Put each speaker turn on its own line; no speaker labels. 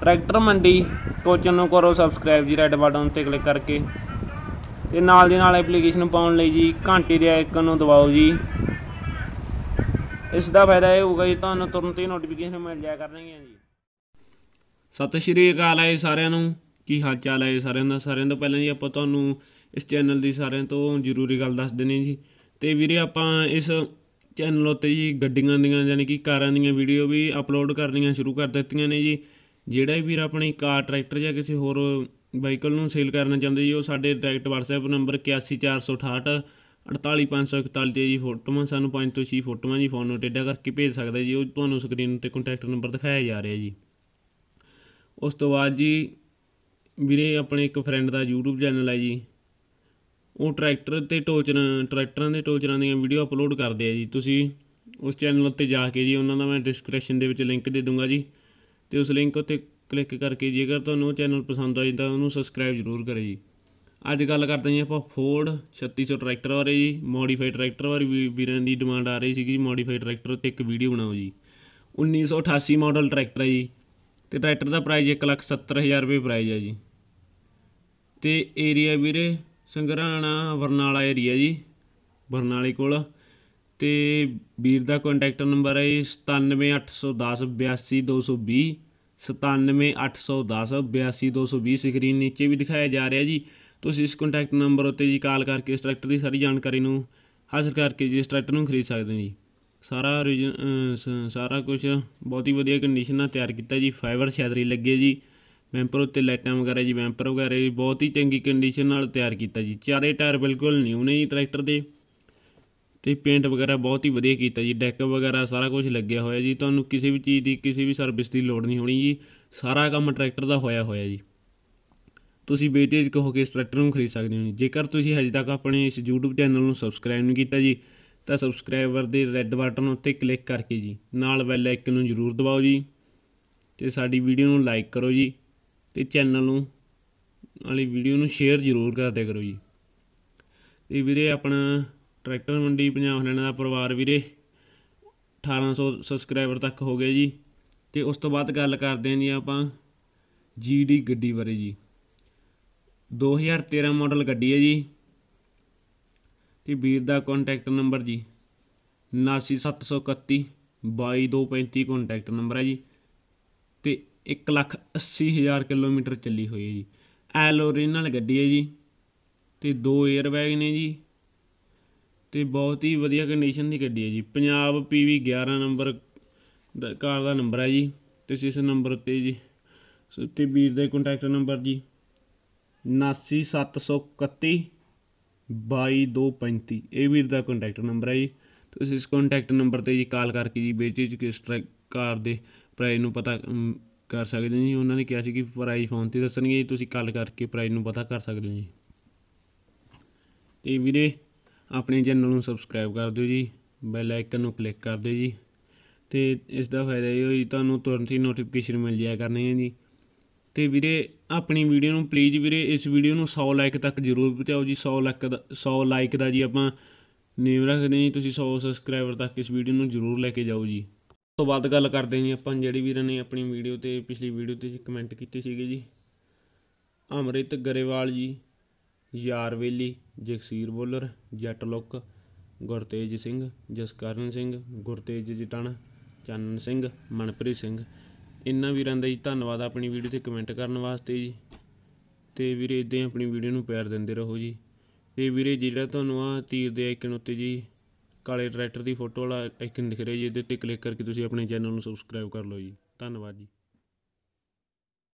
tractor ਮੰਡੀ ਕੋਚਨ ਨੂੰ ਕਰੋ ਸਬਸਕ੍ਰਾਈਬ ਜੀ ਰੈੱਡ ਬਟਨ ਤੇ ਕਲਿੱਕ ਕਰਕੇ ਤੇ ਨਾਲ ਦੀ ਨਾਲ ਐਪਲੀਕੇਸ਼ਨ ਪਾਉਣ ਲਈ ਜੀ ਘੰਟੀ ਦੇ ਆਈਕਨ ਨੂੰ ਦਬਾਓ ਜੀ ਇਸ ਦਾ ਫਾਇਦਾ ਇਹ ਹੋਊਗਾ ਜੀ ਤੁਹਾਨੂੰ ਤੁਰੰਤ ਹੀ ਨੋਟੀਫਿਕੇਸ਼ਨ ਮਿਲ ਜਾਇਆ ਕਰਨਗੀਆਂ ਜੀ ਸਤਿ ਸ਼੍ਰੀ ਅਕਾਲ ਹੈ ਸਾਰਿਆਂ ਨੂੰ ਕੀ ਹਾਲ ਚਾਲ ਹੈ ਸਾਰਿਆਂ ਦਾ ਸਾਰਿਆਂ ਤੋਂ ਪਹਿਲਾਂ ਜੀ ਆਪਾਂ ਤੁਹਾਨੂੰ ਇਸ ਚੈਨਲ ਦੀ ਸਾਰਿਆਂ ਤੋਂ ਜ਼ਰੂਰੀ ਗੱਲ ਦੱਸ ਦਿੰਨੇ ਜੀ ਤੇ ਵੀਰੇ ਆਪਾਂ ਇਸ ਚੈਨਲ ਉੱਤੇ ਜੀ ਗੱਡੀਆਂ ਦੀਆਂ ਯਾਨੀ ਕਿ ਕਾਰਾਂ ਦੀਆਂ ਵੀਡੀਓ ਵੀ ਅਪਲੋਡ ਕਰਨੀਆਂ ਸ਼ੁਰੂ ਕਰ ਦਿੱਤੀਆਂ ਨੇ ਜੀ ਜਿਹੜਾ ਵੀ ਵੀਰ ਆਪਣੀ ਕਾਰ ਟਰੈਕਟਰ ਜਾਂ ਕਿਸੇ ਹੋਰ ਵਹੀਕਲ ਨੂੰ ਸੇਲ ਕਰਨਾ ਚਾਹੁੰਦੇ ਜੀ ਉਹ ਸਾਡੇ ਡਾਇਰੈਕਟ WhatsApp ਨੰਬਰ 814688 48541 ਤੇ ਜੀ ਫੋਟੋਆਂ ਸਾਨੂੰ ਪੰਜ ਤੋਂ 6 ਫੋਟੋਆਂ ਜੀ ਫੋਨ ਨੂੰ ਟੇਡਾ ਕਰਕੇ ਭੇਜ ਸਕਦਾ ਜੀ ਉਹ ਤੁਹਾਨੂੰ ਸਕਰੀਨ ਉੱਤੇ ਕੰਟੈਕਟ ਨੰਬਰ ਦਿਖਾਇਆ ਜਾ ਰਿਹਾ ਜੀ ਉਸ ਤੋਂ ਬਾਅਦ ਜੀ ਵੀਰੇ ਆਪਣੇ ਇੱਕ ਫਰੈਂਡ ਦਾ YouTube ਚੈਨਲ ਹੈ ਜੀ ਉਹ ਟਰੈਕਟਰ ਤੇ ਟੋਚਨ ਟਰੈਕਟਰਾਂ ਦੇ ਟੋਚਰਾਂ ਦੀਆਂ ਵੀਡੀਓ ਅਪਲੋਡ ਕਰਦੇ ਆ ਜੀ ਤੁਸੀਂ ਉਸ ਚੈਨਲ ਉੱਤੇ ਜਾ ਕੇ ਜੀ ਉਹਨਾਂ ਦਾ ਮੈਂ ਡਿਸਕ੍ਰਿਪਸ਼ਨ ਦੇ ਵਿੱਚ ਲਿੰਕ ਦੇ ਦੂੰਗਾ ਜੀ ਤੇ ਉਸ ਲਿੰਕ ਉੱਤੇ ਕਲਿੱਕ ਕਰਕੇ ਜੇਕਰ ਤੁਹਾਨੂੰ ਚੈਨਲ ਪਸੰਦ ਆਈ ਤਾਂ ਉਹਨੂੰ ਸਬਸਕ੍ਰਾਈਬ ਜ਼ਰੂਰ ਕਰਿਓ ਜੀ ਅੱਜ ਗੱਲ ਕਰਦੇ ਹਾਂ ਆਪਾਂ ਫੋਰਡ 3600 ਟਰੈਕਟਰ ਬਾਰੇ ਜੀ ਮੋਡੀਫਾਈਡ ਟਰੈਕਟਰ ਬਾਰੇ ਵੀਰਾਂ ਦੀ ਡਿਮਾਂਡ ਆ ਰਹੀ ਸੀ ਜੀ ਮੋਡੀਫਾਈਡ ਟਰੈਕਟਰ ਤੇ ਇੱਕ ਵੀਡੀਓ ਬਣਾਓ ਜੀ 1988 ਮਾਡਲ ਟਰੈਕਟਰ ਹੈ ਜੀ ਤੇ ਟਰੈਕਟਰ ਦਾ ਪ੍ਰਾਈਸ 170000 ਰੁਪਏ ਪ੍ਰਾਈਸ ਹੈ ਜੀ ਤੇ ਏਰੀਆ ਵੀਰੇ ਸੰਗਰਾਣਾ ਬਰਨਾਲਾ ਏਰੀਆ ਜੀ ਬਰਨਾਲੇ ਕੋਲ ਤੇ ਵੀਰ ਦਾ ਕੰਟੈਕਟ ਨੰਬਰ ਹੈ 9781082220 9781082220 ਸਕਰੀਨ ਨੀਚੇ ਵੀ ਦਿਖਾਇਆ ਜਾ ਰਿਹਾ ਜੀ ਤੁਸੀਂ ਇਸ ਕੰਟੈਕਟ ਨੰਬਰ ਉੱਤੇ ਜੀ ਕਾਲ ਕਰਕੇ ਇਸ ਟਰੈਕਟਰ ਦੀ ਸਾਰੀ ਜਾਣਕਾਰੀ ਨੂੰ ਹਾਸਲ ਕਰਕੇ ਜੀ ਇਸ ਟਰੈਕਟਰ ਨੂੰ ਖਰੀਦ ਸਕਦੇ ਜੀ ਸਾਰਾ ਸਾਰਾ ਕੁਝ ਬਹੁਤ ਹੀ ਵਧੀਆ ਕੰਡੀਸ਼ਨ ਨਾਲ ਤਿਆਰ ਕੀਤਾ ਜੀ ਫਾਈਬਰ ਸ਼ੈਦਰੀ ਲੱਗੇ ਜੀ ਵੈਂਪਰ ਉੱਤੇ ਲਾਈਟਾਂ ਵਗੈਰਾ ਜੀ ਵੈਂਪਰ ਵਗੈਰਾ ਬਹੁਤ ਹੀ ਚੰਗੀ ਕੰਡੀਸ਼ਨ ਨਾਲ ਤਿਆਰ ਕੀਤਾ ਜੀ ਚਾਰੇ ਟਾਇਰ ਬਿਲਕੁਲ ਨਿਊ ਨੇ ਜੀ ਟਰੈਕਟਰ ਦੇ ਤੇ ਪੇਂਟ ਵਗੈਰਾ ਬਹੁਤ ਹੀ ਵਧੀਆ ਕੀਤਾ ਜੀ ਡੈਕ ਵਗੈਰਾ ਸਾਰਾ ਕੁਝ ਲੱਗਿਆ ਹੋਇਆ ਜੀ ਤੁਹਾਨੂੰ ਕਿਸੇ ਵੀ ਚੀਜ਼ ਦੀ ਕਿਸੇ ਵੀ ਸਰਵਿਸ ਦੀ ਲੋੜ ਨਹੀਂ ਹੋਣੀ ਜੀ ਸਾਰਾ ਕੰਮ ਟਰੈਕਟਰ ਦਾ ਹੋਇਆ ਹੋਇਆ ਜੀ ਤੁਸੀਂ ਬੇਤੇਜ ਕਹੋ ਕਿ ਇਸ ਟਰੈਕਟਰ ਨੂੰ ਖਰੀਦ ਸਕਦੇ ਹੋ ਜੇਕਰ ਤੁਸੀਂ ਹਜੇ ਤੱਕ ਆਪਣੇ ਇਸ YouTube ਚੈਨਲ ਨੂੰ ਸਬਸਕ੍ਰਾਈਬ ਨਹੀਂ ਕੀਤਾ ਜੀ ਤਾਂ ਸਬਸਕ੍ਰਾਈਬਰ ਦੇ ਰੈੱਡ ਬਟਨ ਉੱਤੇ ਕਲਿੱਕ ਕਰਕੇ ਜੀ ਨਾਲ ਬੈਲ ਆਈਕਨ ਨੂੰ ਜ਼ਰੂਰ ਦਬਾਓ ਜੀ ਤੇ ਸਾਡੀ ਵੀਡੀਓ ਨੂੰ ਲਾਈਕ ਕਰੋ ਜੀ ਤੇ ਚੈਨਲ ਨੂੰ ਵਾਲੀ ਵੀਡੀਓ ਨੂੰ ਸ਼ੇਅਰ ਜ਼ਰੂਰ ਕਰਦੇ ਕਰੋ ਜੀ ਤੇ ਵੀਰੇ ਆਪਣਾ ਟਰੈਕਟਰ ਮੰਡੀ ਪੰਜਾਬ ਹਰਿਆਣਾ ਦਾ ਪਰਿਵਾਰ ਵੀਰੇ 1800 ਸਬਸਕ੍ਰਾਈਬਰ ਤੱਕ ਹੋ ਗਏ ਜੀ ਤੇ ਉਸ ਤੋਂ ਬਾਅਦ ਗੱਲ ਕਰਦੇ ਹਾਂ ਜੀ ਆਪਾਂ ਜੀਡੀ ਗੱਡੀ ਬਾਰੇ ਜੀ 2013 ਮਾਡਲ ਗੱਡੀ ਹੈ ਜੀ ਤੇ ਵੀਰ ਦਾ ਕੰਟੈਕਟ ਨੰਬਰ ਜੀ 7971 ਕੰਟੈਕਟ ਨੰਬਰ ਹੈ ਜੀ ਤੇ 180000 ਕਿਲੋਮੀਟਰ ਚੱਲੀ ਹੋਈ ਹੈ ਜੀ ਐਲ ਓਰੀਜਨਲ ਗੱਡੀ ਹੈ ਜੀ ਤੇ ਦੋ 에ਅਰ ਬੈਗ ਨੇ ਜੀ ਤੇ ਬਹੁਤ ਹੀ ਵਧੀਆ ਕੰਡੀਸ਼ਨ ਦੀ ਗੱਡੀ ਹੈ ਜੀ ਪੰਜਾਬ ਪੀਵੀ 11 ਨੰਬਰ ਕਾਰ ਦਾ ਨੰਬਰ ਹੈ ਜੀ ਤੇ ਇਸ ਨੰਬਰ ਤੇ ਜੀ ਸੁੱਤੀ ਵੀਰ ਦਾ ਕੰਟੈਕਟ ਨੰਬਰ ਜੀ 79731 ਇਹ ਵੀਰ ਦਾ ਕੰਟੈਕਟ ਨੰਬਰ ਹੈ ਜੀ ਤੁਸੀਂ ਇਸ ਕੰਟੈਕਟ ਨੰਬਰ ਤੇ ਜੀ ਕਾਲ ਕਰਕੇ ਜੀ ਵੇਚੇ ਕਿਸ ਤਰ੍ਹਾਂ ਕਾਰ ਦੇ ਪ੍ਰਾਈਸ ਨੂੰ ਪਤਾ ਕਰ ਸਕਦੇ ਜੀ ਉਹਨਾਂ ਨੇ ਕਿਹਾ ਸੀ ਕਿ ਪ੍ਰਾਈਸ ਫੋਨ ਤੇ ਦੱਸਣਗੇ ਤੁਸੀਂ ਕਾਲ ਕਰਕੇ ਪ੍ਰਾਈਸ ਨੂੰ ਪਤਾ ਕਰ ਸਕਦੇ ਹੋ ਜੀ ਤੇ ਵੀਰੇ ਆਪਣੇ ਚੈਨਲ ਨੂੰ ਸਬਸਕ੍ਰਾਈਬ ਕਰ ਦਿਓ ਜੀ ਬੈਲ ਆਈਕਨ ਨੂੰ ਕਲਿੱਕ ਕਰ ਦਿਓ ਜੀ ਤੇ ਇਸ ਦਾ ਫਾਇਦਾ ਇਹ ਹੋਈ ਤੁਹਾਨੂੰ ਤੁਰੰਤ ਹੀ ਨੋਟੀਫਿਕੇਸ਼ਨ ਮਿਲ ਜਾਇਆ ਕਰਨੀ ਹੈ ਜੀ ਤੇ ਵੀਰੇ ਆਪਣੀ ਵੀਡੀਓ ਨੂੰ ਪਲੀਜ਼ ਵੀਰੇ ਇਸ ਵੀਡੀਓ ਨੂੰ 100 ਲਾਈਕ ਤੱਕ ਜ਼ਰੂਰ ਪਹੁੰਚਾਓ ਜੀ 100 ਲਾਈਕ ਦਾ 100 ਲਾਈਕ ਦਾ ਜੀ ਆਪਾਂ ਨੇਮ ਰੱਖਦੇ ਹਾਂ ਤੁਸੀਂ 100 ਸਬਸਕ੍ਰਾਈਬਰ ਤੱਕ ਇਸ ਵੀਡੀਓ ਨੂੰ ਜ਼ਰੂਰ ਲੈ ਕੇ ਜਾਓ ਜੀ ਤੋਂ ਬਾਅਦ ਗੱਲ ਕਰਦੇ ਹਾਂ ਜੀ ਆਪਾਂ ਜਿਹੜੀ ਵੀਰਾਂ ਨੇ ਆਪਣੀ ਵੀਡੀਓ ਤੇ ਪਿਛਲੀ ਵੀਡੀਓ ਤੇ ਕਮੈਂਟ ਕੀਤੇ ਸੀਗੇ ਜੀ ਅਮਰਿਤ ਗਰੇਵਾਲ ਜੀ ਯਾਰਵੇਲੀ ਜਗਸੀਰ ਬੋਲਰ ਜੱਟ ਲੁੱਕ ਗੁਰਤੇਜ ਸਿੰਘ ਜਸਕਰਨ ਸਿੰਘ ਗੁਰਤੇਜ ਜਟਣ ਚੰਨਨ ਸਿੰਘ ਮਨਪ੍ਰੀਤ ਸਿੰਘ ਇਹਨਾਂ ਵੀਰਾਂ ਦਾ ਜੀ ਧੰਨਵਾਦ ਆਪਣੀ ਵੀਡੀਓ ਤੇ ਕਮੈਂਟ ਕਰਨ ਵਾਸਤੇ ਜੀ ਤੇ ਵੀਰੇ ਇਦਾਂ ਆਪਣੀ ਵੀਡੀਓ ਨੂੰ ਪਿਆਰ ਦਿੰਦੇ ਰਹੋ ਜੀ ਤੇ ਵੀਰੇ ਜਿਹੜਾ ਤੁਹਾਨੂੰ ਆ ਤੀਰ ਦੇ ਆਈਕਨ ਉੱਤੇ ਜੀ ਕਾਲੇ ਟਰੈਕਟਰ ਦੀ ਫੋਟੋ ਵਾਲਾ ਆਈਕਨ ਦਿਖ ਰਿਹਾ ਜੀ ਇਹਦੇ ਤੇ ਕਲਿੱਕ ਕਰਕੇ ਤੁਸੀਂ ਆਪਣੇ ਚੈਨਲ ਨੂੰ ਸਬਸਕ੍ਰਾਈਬ ਕਰ ਲਓ ਜੀ ਧੰਨਵਾਦ ਜੀ